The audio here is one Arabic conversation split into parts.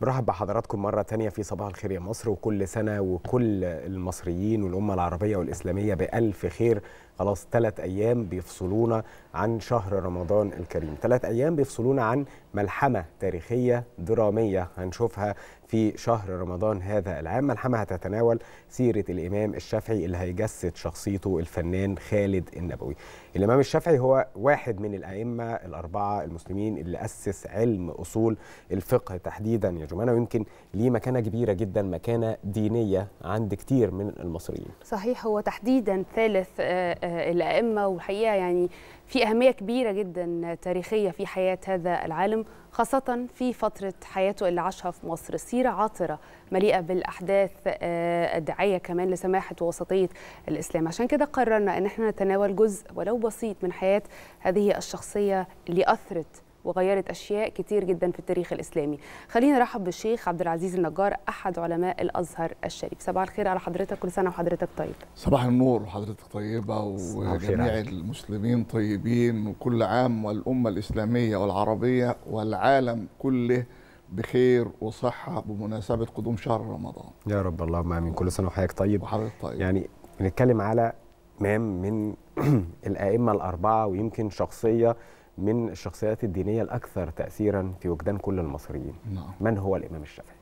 برحب بحضراتكم مرة تانية في صباح الخير يا مصر وكل سنة وكل المصريين والأمة العربية والإسلامية بألف خير خلاص ثلاث أيام بيفصلونا عن شهر رمضان الكريم ثلاث أيام بيفصلونا عن ملحمة تاريخية درامية هنشوفها في شهر رمضان هذا العام ملحمة هتتناول سيرة الإمام الشافعي اللي هيجسد شخصيته الفنان خالد النبوي الإمام الشافعي هو واحد من الأئمة الأربعة المسلمين اللي أسس علم أصول الفقه تحديدا يا جمانة ويمكن ليه مكانة كبيرة جدا مكانة دينية عند كتير من المصريين صحيح هو تحديدا ثالث آه، آه، الائمه والحقيقه يعني في اهميه كبيره جدا تاريخيه في حياه هذا العالم خاصه في فتره حياته اللي عاشها في مصر سيره عاطره مليئه بالاحداث آه، الداعيه كمان لسماحه ووسطيه الاسلام عشان كده قررنا ان احنا نتناول جزء ولو بسيط من حياه هذه الشخصيه اللي اثرت وغيرت اشياء كتير جدا في التاريخ الاسلامي خلينا نرحب بالشيخ عبد العزيز النجار احد علماء الازهر الشريف صباح الخير على حضرتك كل سنه وحضرتك طيب صباح النور وحضرتك طيبه وجميع المسلمين طيبين وكل عام والامه الاسلاميه والعربيه والعالم كله بخير وصحة بمناسبة قدوم شهر رمضان يا رب اللهم آمين كل سنة وحضرتك طيب وحضرتك طيب يعني بنتكلم على إمام من الأئمة الأربعة ويمكن شخصية من الشخصيات الدينية الأكثر تأثيرا في وجدان كل المصريين نعم. من هو الإمام الشافعي؟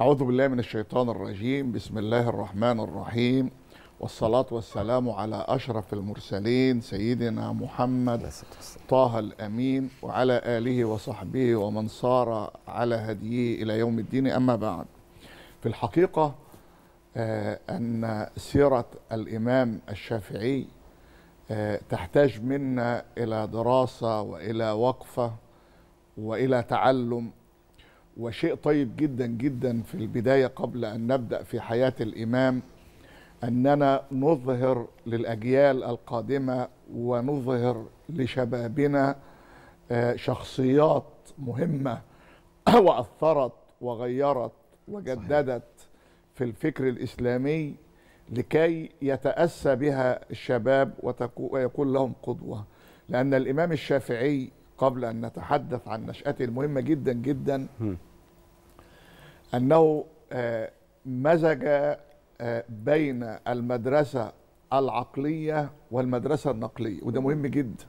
أعوذ بالله من الشيطان الرجيم بسم الله الرحمن الرحيم والصلاة والسلام على أشرف المرسلين سيدنا محمد طه الأمين وعلى آله وصحبه ومن صار على هديه إلى يوم الدين أما بعد في الحقيقة آه، أن سيرة الإمام الشافعي آه، تحتاج منا الى دراسه والى وقفه والى تعلم وشيء طيب جدا جدا في البدايه قبل ان نبدا في حياه الامام اننا نظهر للاجيال القادمه ونظهر لشبابنا آه، شخصيات مهمه واثرت وغيرت وجددت في الفكر الاسلامي لكي يتأسى بها الشباب ويكون لهم قدوة لأن الإمام الشافعي قبل أن نتحدث عن نشأته المهمة جدا جدا أنه آه، مزج آه، بين المدرسة العقلية والمدرسة النقلية وده مهم جدا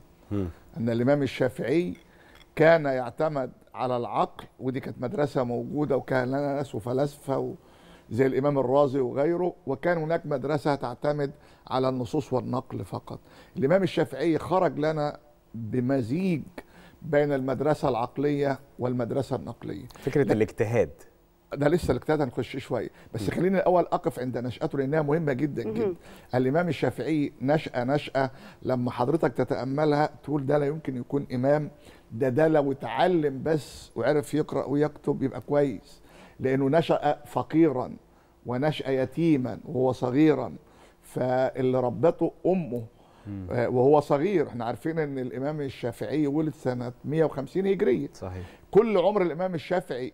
أن الإمام الشافعي كان يعتمد على العقل ودي كانت مدرسة موجودة وكان لنا ناس وفلاسفة و... زي الإمام الرازي وغيره وكان هناك مدرسة تعتمد على النصوص والنقل فقط الإمام الشافعي خرج لنا بمزيج بين المدرسة العقلية والمدرسة النقلية فكرة الاجتهاد ده لسه الاجتهاد هنخش شويه بس خليني الاول اقف عند نشاته لانها مهمه جدا جدا الامام الشافعي نشاه نشاه لما حضرتك تتاملها تقول ده لا يمكن يكون امام ده ده لو اتعلم بس وعرف يقرا ويكتب يبقى كويس لأنه نشأ فقيرا ونشأ يتيما وهو صغيرا فاللي ربته أمه آه، وهو صغير احنا عارفين ان الامام الشافعي ولد سنه 150 هجريه صحيح كل عمر الامام الشافعي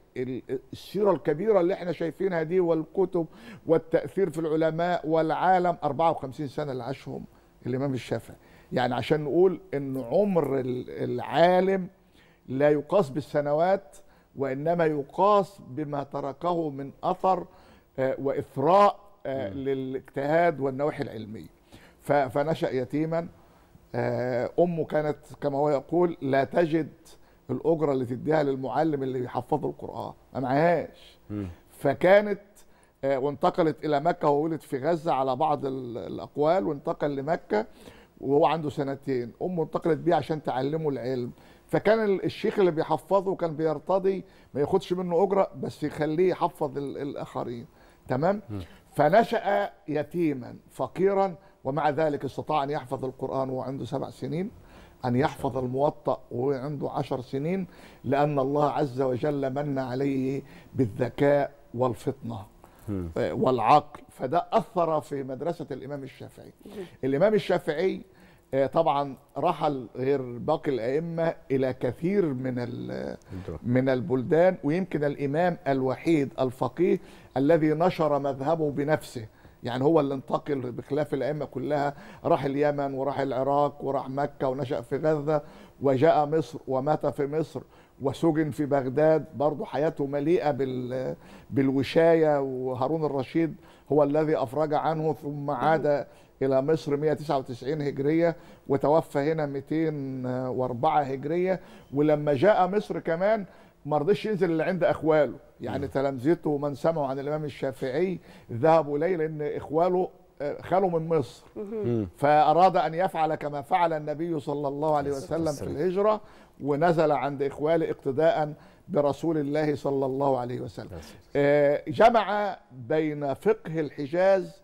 السيره الكبيره اللي احنا شايفينها دي والكتب والتاثير في العلماء والعالم 54 سنه اللي عاشهم الامام الشافعي يعني عشان نقول ان عمر العالم لا يقاس بالسنوات وإنما يقاس بما تركه من أثر آه، وإثراء آه، للاجتهاد والنواحي العلمية فنشأ يتيما آه، أمه كانت كما هو يقول لا تجد الأجرة اللي تديها للمعلم اللي بيحفظه القرآن ما معهاش فكانت وانتقلت إلى مكة وولد في غزة على بعض الأقوال وانتقل لمكة وهو عنده سنتين امه انتقلت بيه عشان تعلمه العلم فكان الشيخ اللي بيحفظه كان بيرتضي ما ياخدش منه اجره بس يخليه يحفظ الاخرين تمام فنشا يتيما فقيرا ومع ذلك استطاع ان يحفظ القران وهو عنده سبع سنين أن يحفظ الموطأ وهو عنده عشر سنين لأن الله عز وجل من عليه بالذكاء والفطنة آه، والعقل فده أثر في مدرسة الإمام الشافعي الإمام الشافعي آه، طبعا رحل غير باقي الائمه الى كثير من من البلدان ويمكن الامام الوحيد الفقيه الذي نشر مذهبه بنفسه يعني هو اللي انتقل بخلاف الائمه كلها راح اليمن وراح العراق وراح مكه ونشا في غزه وجاء مصر ومات في مصر وسجن في بغداد برضه حياته مليئه بال بالوشايه وهارون الرشيد هو الذي افرج عنه ثم عاد الى مصر 199 هجريه وتوفى هنا 204 هجريه ولما جاء مصر كمان ما رضيش ينزل اللي عند اخواله يعني نعم. تلامذته ومن سمعوا عن الامام الشافعي ذهبوا اليه لان اخواله آه، خلوا من مصر فاراد ان يفعل كما فعل النبي صلى الله عليه وسلم في الهجره ونزل عند اخواله اقتداء برسول الله صلى الله عليه وسلم نعم. آه، جمع بين فقه الحجاز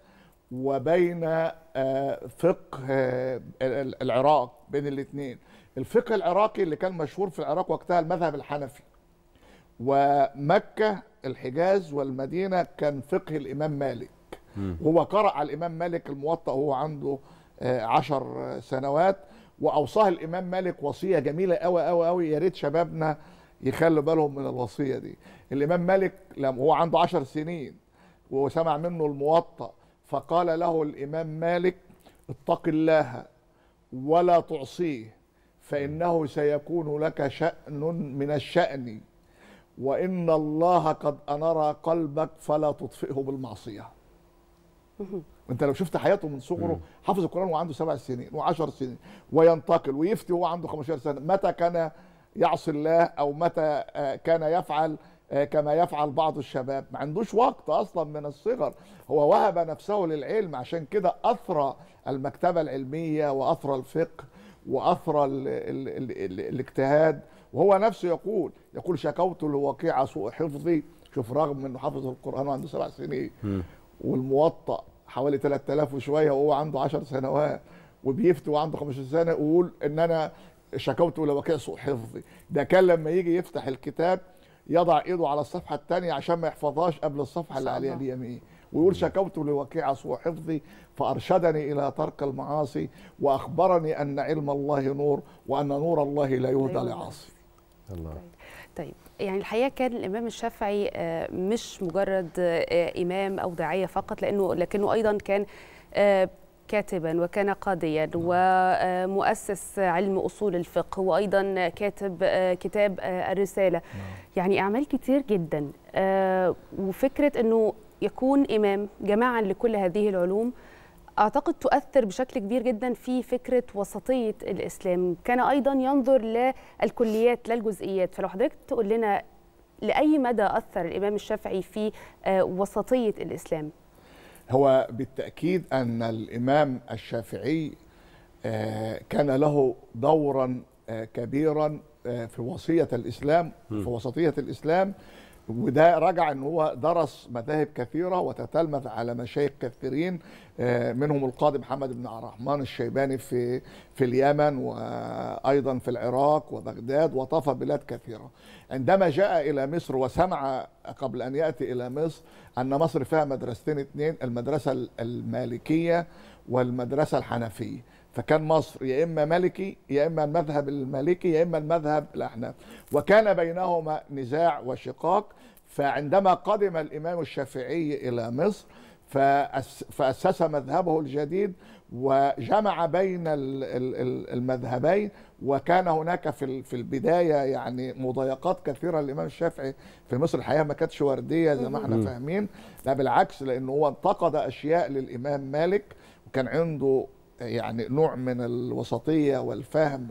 وبين آه، فقه آه، العراق بين الاثنين الفقه العراقي اللي كان مشهور في العراق وقتها المذهب الحنفي ومكة الحجاز والمدينة كان فقه الإمام مالك هو قرأ على الإمام مالك الموطأ وهو عنده آه، عشر سنوات وأوصاه الإمام مالك وصية جميلة أوي أوي أوي يا ريت شبابنا يخلوا بالهم من الوصية دي الإمام مالك لما هو عنده عشر سنين وسمع منه الموطأ فقال له الإمام مالك اتق الله ولا تعصيه فإنه سيكون لك شأن من الشأن وإن الله قد أنرى قلبك فلا تطفئه بالمعصية انت لو شفت حياته من صغره حافظ القران وعنده سبع سنين وعشر سنين وينتقل ويفتي وهو عنده 15 سنه متى كان يعصي الله او متى آه، كان يفعل آه، كما يفعل بعض الشباب ما عندوش وقت اصلا من الصغر هو وهب نفسه للعلم عشان كده اثرى المكتبه العلميه واثرى الفقه واثرى الاجتهاد وهو نفسه يقول يقول شكوت الواقعة سوء حفظي شوف رغم انه حافظ القران وعنده سبع سنين والموطأ حوالي 3000 وشويه وهو عنده 10 سنوات وبيفتي وعنده 15 سنه يقول ان انا شكوت لوكاء سوء حفظي ده كان لما يجي يفتح الكتاب يضع ايده على الصفحه الثانيه عشان ما يحفظهاش قبل الصفحه اللي عليها اليمين ويقول شكوت لوكيع سوء حفظي فارشدني الى ترك المعاصي واخبرني ان علم الله نور وان نور الله لا يهدى لعاصي الله طيب. طيب يعني الحقيقه كان الامام الشافعي آه، مش مجرد آه، امام او داعيه فقط لانه لكنه ايضا كان آه، كاتبا وكان قاضيا نعم. ومؤسس علم أصول الفقه وأيضا كاتب آه، كتاب آه، الرسالة نعم. يعني أعمال كتير جدا آه، وفكرة أنه يكون إمام جماعا لكل هذه العلوم أعتقد تؤثر بشكل كبير جدا في فكرة وسطية الإسلام كان أيضا ينظر للكليات لا الجزئيات فلو حضرتك تقول لنا لأي مدى أثر الإمام الشافعي في وسطية الإسلام هو بالتأكيد أن الإمام الشافعي آه، كان له دورا آه، كبيرا آه، في وصية الإسلام في وسطية الإسلام وده رجع ان هو درس مذاهب كثيره وتتلمذ على مشايخ كثيرين آه، منهم القاضي محمد بن الرحمن الشيباني في في اليمن وايضا في العراق وبغداد وطاف بلاد كثيره. عندما جاء الى مصر وسمع قبل ان ياتي الى مصر ان مصر فيها مدرستين اثنين المدرسه المالكيه والمدرسه الحنفيه. فكان مصر يا اما ملكي يا اما المذهب المالكي يا اما المذهب الاحناف وكان بينهما نزاع وشقاق فعندما قدم الامام الشافعي الى مصر فاسس مذهبه الجديد وجمع بين المذهبين وكان هناك في في البدايه يعني مضايقات كثيره للامام الشافعي في مصر الحقيقه ما كانتش ورديه زي ما احنا فاهمين لا بالعكس لانه هو انتقد اشياء للامام مالك وكان عنده يعني نوع من الوسطية والفهم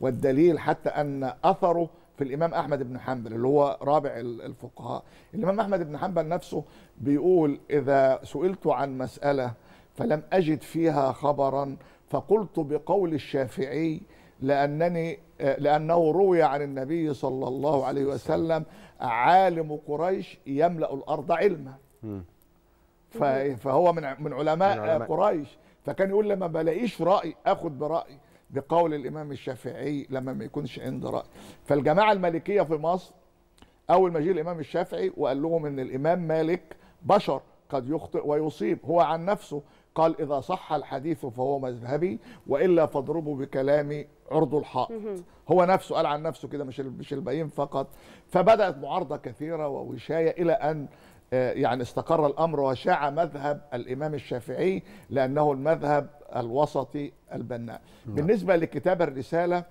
والدليل حتى أن أثره في الإمام أحمد بن حنبل اللي هو رابع الفقهاء الإمام أحمد بن حنبل نفسه بيقول إذا سئلت عن مسألة فلم أجد فيها خبرا فقلت بقول الشافعي لأنني لأنه روي عن النبي صلى الله عليه وسلم عالم قريش يملأ الأرض علما فهو من علماء, من علماء قريش فكان يقول لما بلاقيش راي اخد براي بقول الامام الشافعي لما ما يكونش عندي راي فالجماعه المالكيه في مصر اول ما جه الامام الشافعي وقال لهم ان الامام مالك بشر قد يخطئ ويصيب هو عن نفسه قال اذا صح الحديث فهو مذهبي والا فاضربوا بكلامي عرض الحائط هو نفسه قال عن نفسه كده مش مش البيين فقط فبدات معارضه كثيره ووشايه الى ان آه، يعني استقر الامر وشاع مذهب الامام الشافعي لانه المذهب الوسطي البناء. نعم. بالنسبه لكتاب الرساله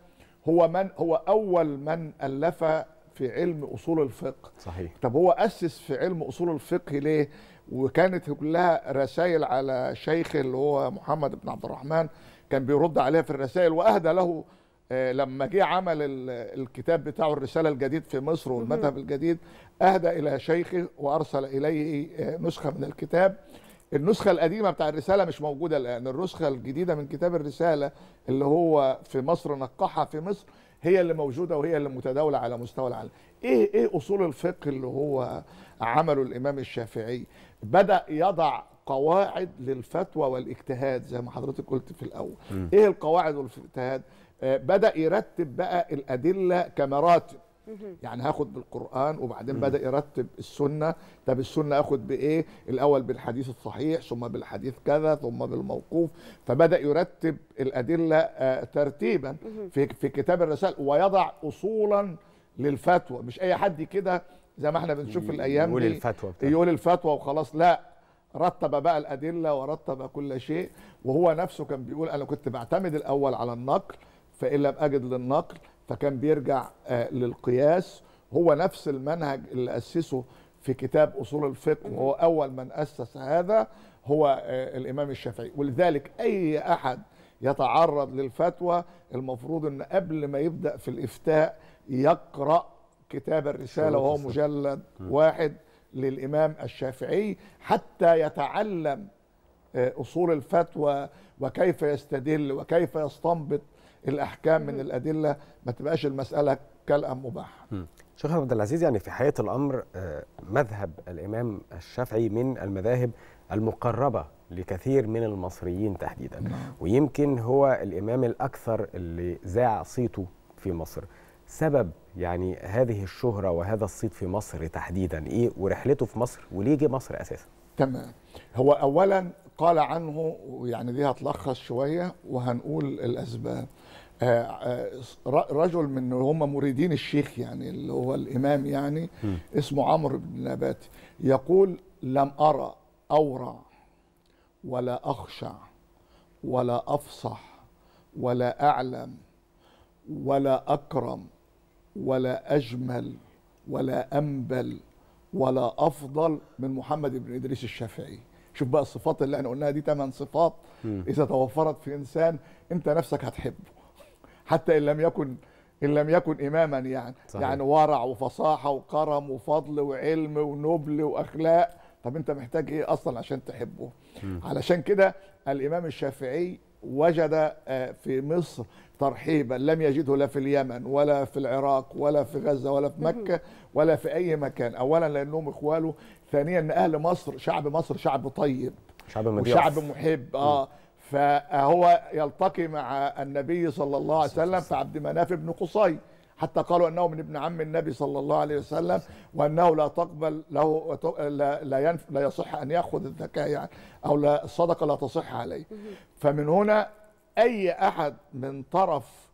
هو من هو اول من الف في علم اصول الفقه. صحيح. طب هو اسس في علم اصول الفقه ليه؟ وكانت كلها رسائل على شيخ اللي هو محمد بن عبد الرحمن كان بيرد عليها في الرسائل واهدى له آه، لما جه عمل الكتاب بتاعه الرساله الجديد في مصر والمذهب الجديد اهدى الى شيخه وارسل اليه آه، نسخه من الكتاب النسخه القديمه بتاع الرساله مش موجوده الان النسخه الجديده من كتاب الرساله اللي هو في مصر نقحها في مصر هي اللي موجوده وهي اللي متداوله على مستوى العالم ايه ايه اصول الفقه اللي هو عمله الامام الشافعي بدا يضع قواعد للفتوى والاجتهاد زي ما حضرتك قلت في الاول م. ايه القواعد والاجتهاد آه، بدا يرتب بقى الادله كمراتب يعني هاخد بالقران وبعدين بدا يرتب السنه طب السنه اخد بايه الاول بالحديث الصحيح ثم بالحديث كذا ثم بالموقوف فبدا يرتب الادله آه، ترتيبا في في كتاب الرسائل ويضع اصولا للفتوى مش اي حد كده زي ما احنا بنشوف الايام يقول دي الفتوى يقول الفتوى وخلاص لا رتب بقى الادله ورتب كل شيء وهو نفسه كان بيقول انا كنت بعتمد الاول على النقل فإن لم أجد للنقل فكان بيرجع آه، للقياس هو نفس المنهج اللي أسسه في كتاب أصول الفقه وهو أول من أسس هذا هو آه، الإمام الشافعي ولذلك أي أحد يتعرض للفتوى المفروض أن قبل ما يبدأ في الإفتاء يقرأ كتاب الرسالة وهو مجلد واحد للإمام الشافعي حتى يتعلم آه، أصول الفتوى وكيف يستدل وكيف يستنبط الاحكام من الادله ما تبقاش المساله كلام مباح شيخ عبد العزيز يعني في حقيقه الامر آه، مذهب الامام الشافعي من المذاهب المقربه لكثير من المصريين تحديدا نعم. ويمكن هو الامام الاكثر اللي ذاع صيته في مصر سبب يعني هذه الشهره وهذا الصيت في مصر تحديدا ايه ورحلته في مصر وليه جه مصر اساسا تمام هو اولا قال عنه يعني دي هتلخص شويه وهنقول الاسباب آه، آه، رجل من هم مريدين الشيخ يعني اللي هو الامام يعني اسمه عمرو بن نباتي يقول لم ارى اورع ولا اخشع ولا افصح ولا اعلم ولا اكرم ولا اجمل ولا انبل ولا افضل من محمد بن ادريس الشافعي شوف بقى الصفات اللي احنا قلناها دي ثمان صفات اذا توفرت في انسان انت نفسك هتحبه حتى ان لم يكن ان لم يكن اماما يعني صحيح. يعني ورع وفصاحه وكرم وفضل وعلم ونبل واخلاق طب انت محتاج ايه اصلا عشان تحبه م. علشان كده الامام الشافعي وجد آه، في مصر ترحيبا لم يجده لا في اليمن ولا في العراق ولا في غزة ولا في مكة ولا في أي مكان أولا لأنهم إخواله ثانيا ان أهل مصر شعب مصر شعب طيب شعب مدياف. وشعب محب آه فهو يلتقي مع النبي صلى الله عليه وسلم في عبد مناف بن قصي حتى قالوا انه من ابن عم النبي صلى الله عليه وسلم وانه لا تقبل له لا ينف لا يصح ان ياخذ الزكاه يعني او لا الصدقه لا تصح عليه فمن هنا اي احد من طرف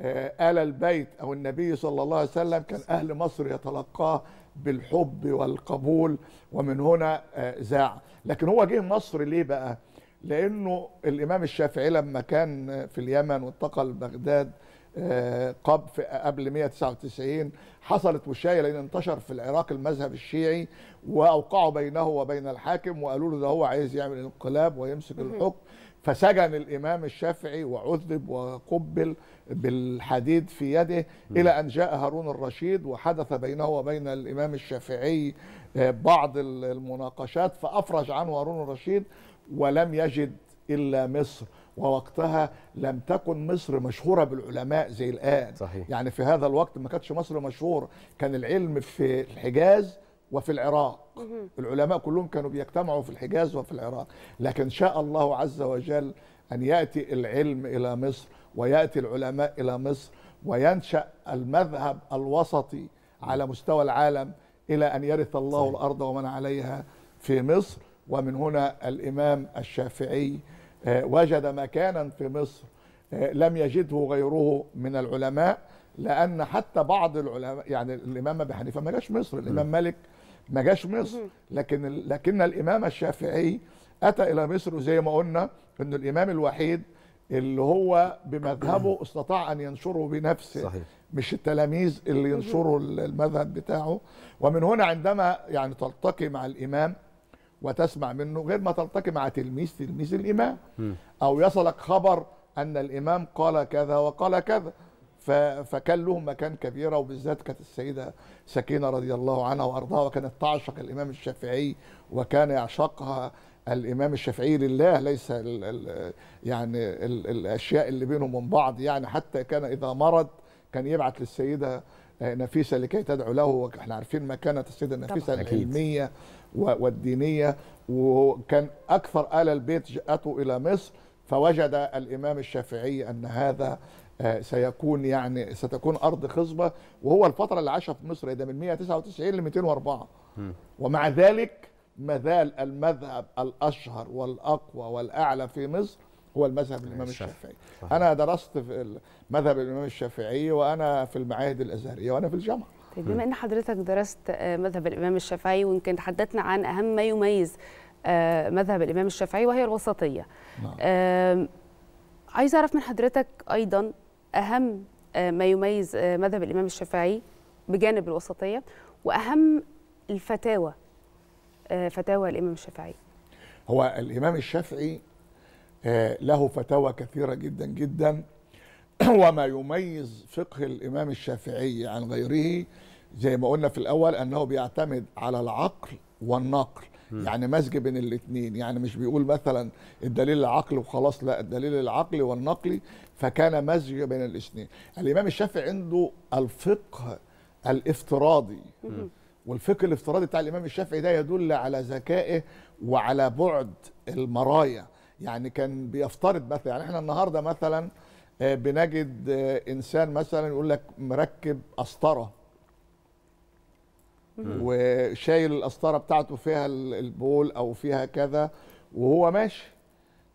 آه، آل البيت او النبي صلى الله عليه وسلم كان اهل مصر يتلقاه بالحب والقبول ومن هنا آه، زاع لكن هو جه مصر ليه بقى لانه الامام الشافعي لما كان في اليمن وانتقل بغداد آه، قبل قبل 199 حصلت وشايه لان انتشر في العراق المذهب الشيعي واوقعوا بينه وبين الحاكم وقالوا له ده هو عايز يعمل انقلاب ويمسك الحكم فسجن الامام الشافعي وعذب وقبل بالحديد في يده الى ان جاء هارون الرشيد وحدث بينه وبين الامام الشافعي آه، بعض المناقشات فافرج عنه هارون الرشيد ولم يجد الا مصر ووقتها لم تكن مصر مشهوره بالعلماء زي الان صحيح. يعني في هذا الوقت ما كانتش مصر مشهوره كان العلم في الحجاز وفي العراق العلماء كلهم كانوا بيجتمعوا في الحجاز وفي العراق لكن شاء الله عز وجل ان ياتي العلم الى مصر وياتي العلماء الى مصر وينشا المذهب الوسطي على مستوى العالم الى ان يرث الله صحيح. الارض ومن عليها في مصر ومن هنا الإمام الشافعي آه، وجد مكانا في مصر آه، لم يجده غيره من العلماء لأن حتى بعض العلماء يعني الإمام أبي حنيفة ما جاش مصر الإمام مالك ما جاش مصر لكن لكن الإمام الشافعي أتى إلى مصر زي ما قلنا أن الإمام الوحيد اللي هو بمذهبه استطاع أن ينشره بنفسه صحيح. مش التلاميذ اللي ينشروا المذهب بتاعه ومن هنا عندما يعني تلتقي مع الإمام وتسمع منه غير ما تلتقي مع تلميذ تلميذ الإمام م. أو يصلك خبر أن الإمام قال كذا وقال كذا فكان لهم مكان كبيرة وبالذات كانت السيدة سكينة رضي الله عنها وأرضاها وكانت تعشق الإمام الشافعي وكان يعشقها الإمام الشافعي لله ليس الـ الـ يعني الـ الأشياء اللي بينهم من بعض يعني حتى كان إذا مرض كان يبعث للسيدة نفيسة لكي تدعو له واحنا عارفين مكانة السيدة نفيسة العلمية والدينية وكان أكثر آل البيت جاءته إلى مصر فوجد الإمام الشافعي أن هذا آه، سيكون يعني ستكون أرض خصبة وهو الفترة اللي عاشها في مصر ده من 199 ل 204 ومع ذلك مازال المذهب الأشهر والأقوى والأعلى في مصر هو المذهب الامام الشافعي انا درست في مذهب الامام الشافعي وانا في المعاهد الازهريه وانا في الجامعه طيب بما ان حضرتك درست آه، مذهب الامام الشافعي ويمكن تحدثنا عن اهم ما يميز آه، مذهب الامام الشافعي وهي الوسطيه نعم. عايز اعرف من حضرتك ايضا اهم آه، ما يميز مذهب الامام الشافعي بجانب الوسطيه واهم الفتاوى فتاوى الامام الشافعي هو الامام الشافعي له فتاوى كثيره جدا جدا وما يميز فقه الإمام الشافعي عن غيره زي ما قلنا في الأول أنه بيعتمد على العقل والنقل يعني مزج بين الاثنين يعني مش بيقول مثلا الدليل العقل وخلاص لا الدليل العقل والنقلي فكان مزج بين الاثنين الإمام الشافعي عنده الفقه الافتراضي والفقه الافتراضي بتاع الإمام الشافعي ده يدل على ذكائه وعلى بعد المرايا يعني كان بيفترض مثلا يعني احنا النهارده مثلا آه، بنجد آه، انسان مثلا يقول لك مركب قسطره وشايل القسطره بتاعته فيها البول او فيها كذا وهو ماشي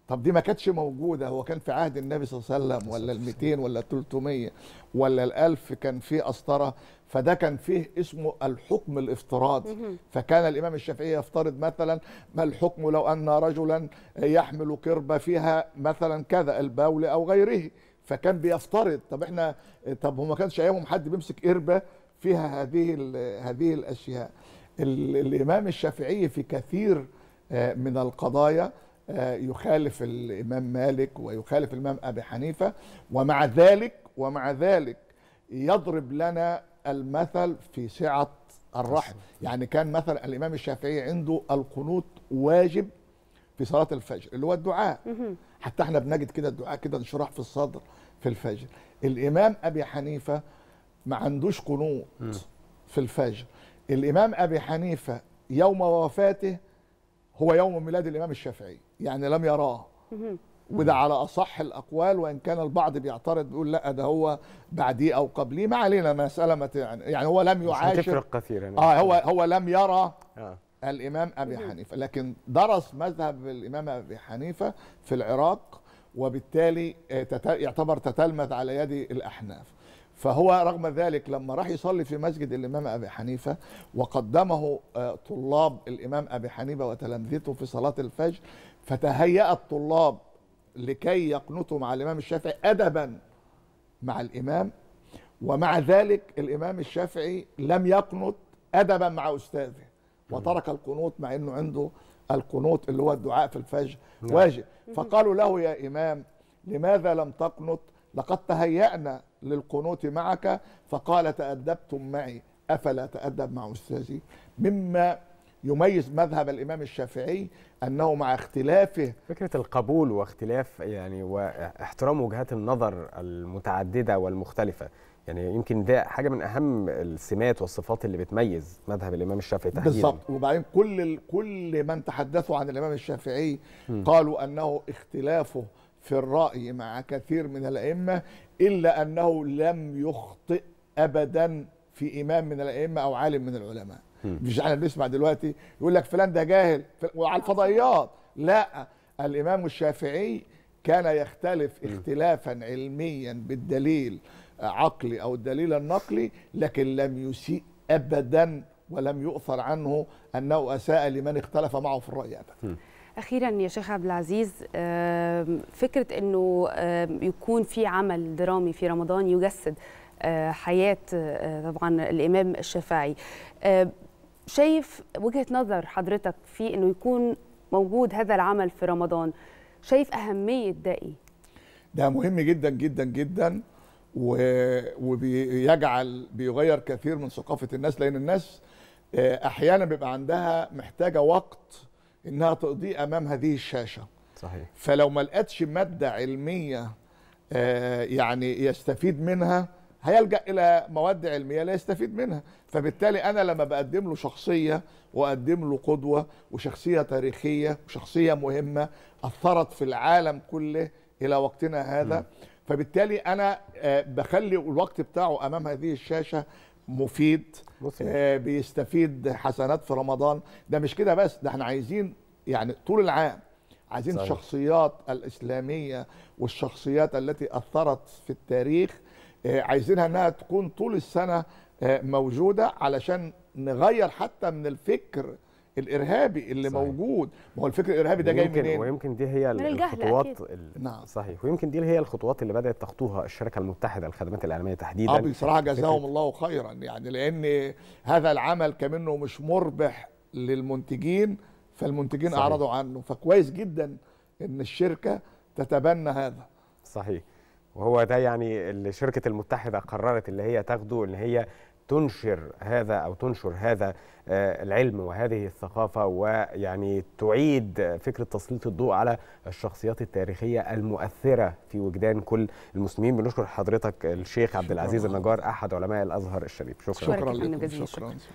طب دي ما كانتش موجوده هو كان في عهد النبي صلى الله عليه وسلم ولا ال 200 ولا ال 300 ولا ال 1000 كان في قسطره فده كان فيه اسمه الحكم الافتراضي فكان الامام الشافعي يفترض مثلا ما الحكم لو ان رجلا يحمل كربه فيها مثلا كذا البول او غيره فكان بيفترض طب احنا طب هو ما كانش ايامهم حد بيمسك قربه فيها هذه هذه الاشياء الامام الشافعي في كثير آه، من القضايا آه، يخالف الامام مالك ويخالف الامام ابي حنيفه ومع ذلك ومع ذلك يضرب لنا المثل في سعه الرحم يعني كان مثلا الامام الشافعي عنده القنوط واجب في صلاه الفجر اللي هو الدعاء حتى احنا بنجد كده الدعاء كده انشراح في الصدر في الفجر الامام ابي حنيفه ما عندوش قنوط في الفجر الامام ابي حنيفه يوم وفاته هو يوم ميلاد الامام الشافعي يعني لم يراه وده على اصح الاقوال وان كان البعض بيعترض بيقول لا ده هو بعديه او قبليه ما علينا مساله يعني هو لم يعاشر مش هتفرق كثيرا يعني. اه هو هو لم يرى آه. الامام ابي حنيفه لكن درس مذهب الامام ابي حنيفه في العراق وبالتالي آه، يعتبر تتلمذ على يد الاحناف فهو رغم ذلك لما راح يصلي في مسجد الامام ابي حنيفه وقدمه آه، طلاب الامام ابي حنيفه وتلامذته في صلاه الفجر فتهيأ الطلاب لكي يقنطوا مع الامام الشافعي ادبا مع الامام ومع ذلك الامام الشافعي لم يقنط ادبا مع استاذه وترك القنوط مع انه عنده القنوط اللي هو الدعاء في الفجر نعم. واجب فقالوا له يا امام لماذا لم تقنط لقد تهيأنا للقنوت معك فقال تأدبتم معي أفلا تأدب مع أستاذي مما يميز مذهب الإمام الشافعي أنه مع اختلافه فكرة القبول واختلاف يعني واحترام وجهات النظر المتعددة والمختلفة يعني يمكن ده حاجه من اهم السمات والصفات اللي بتميز مذهب الامام الشافعي تحديدا بالظبط وبعدين كل كل من تحدثوا عن الامام الشافعي م. قالوا انه اختلافه في الراي مع كثير من الائمه الا انه لم يخطئ ابدا في امام من الائمه او عالم من العلماء مش احنا بنسمع دلوقتي يقول لك فلان ده جاهل وعلى الفضائيات لا الامام الشافعي كان يختلف اختلافا علميا بالدليل عقلي أو الدليل النقلي لكن لم يسيء أبدا ولم يؤثر عنه أنه أساء لمن اختلف معه في الرأي أبدا اخيرا يا شيخ عبد العزيز فكره انه يكون في عمل درامي في رمضان يجسد آه، حياه آه، طبعا الامام الشافعي شايف وجهه نظر حضرتك في انه يكون موجود هذا العمل في رمضان شايف اهميه ده ايه ده مهم جدا جدا جدا وبيجعل بيغير كثير من ثقافه الناس لان الناس آه، احيانا بيبقى عندها محتاجه وقت انها تقضيه امام هذه الشاشه صحيح فلو ما لقتش ماده علميه آه، يعني يستفيد منها هيلجا الى مواد علميه لا يستفيد منها فبالتالي انا لما بقدم له شخصيه واقدم له قدوه وشخصيه تاريخيه وشخصيه مهمه اثرت في العالم كله الى وقتنا هذا م. فبالتالي انا آه، بخلي الوقت بتاعه امام هذه الشاشه مفيد آه، بيستفيد حسنات في رمضان ده مش كده بس ده احنا عايزين يعني طول العام عايزين صحيح. الشخصيات الاسلاميه والشخصيات التي اثرت في التاريخ آه، عايزينها انها تكون طول السنه موجوده علشان نغير حتى من الفكر الارهابي اللي صحيح. موجود ما هو الفكر الارهابي ده جاي منين ويمكن دي هي من الخطوات نعم. صحيح ويمكن دي هي الخطوات اللي بدات تخطوها الشركه المتحده للخدمات الاعلاميه تحديدا اه بصراحه جزاهم الله خيرا يعني لان هذا العمل كمنه مش مربح للمنتجين فالمنتجين صحيح. اعرضوا عنه فكويس جدا ان الشركه تتبنى هذا صحيح وهو ده يعني اللي شركه المتحده قررت اللي هي تاخده ان هي تنشر هذا او تنشر هذا آه، العلم وهذه الثقافه ويعني تعيد فكره تسليط الضوء على الشخصيات التاريخيه المؤثره في وجدان كل المسلمين بنشكر حضرتك الشيخ عبد العزيز النجار احد علماء الازهر الشريف شكرا شكرا, شكرا. شكرا. شكرا.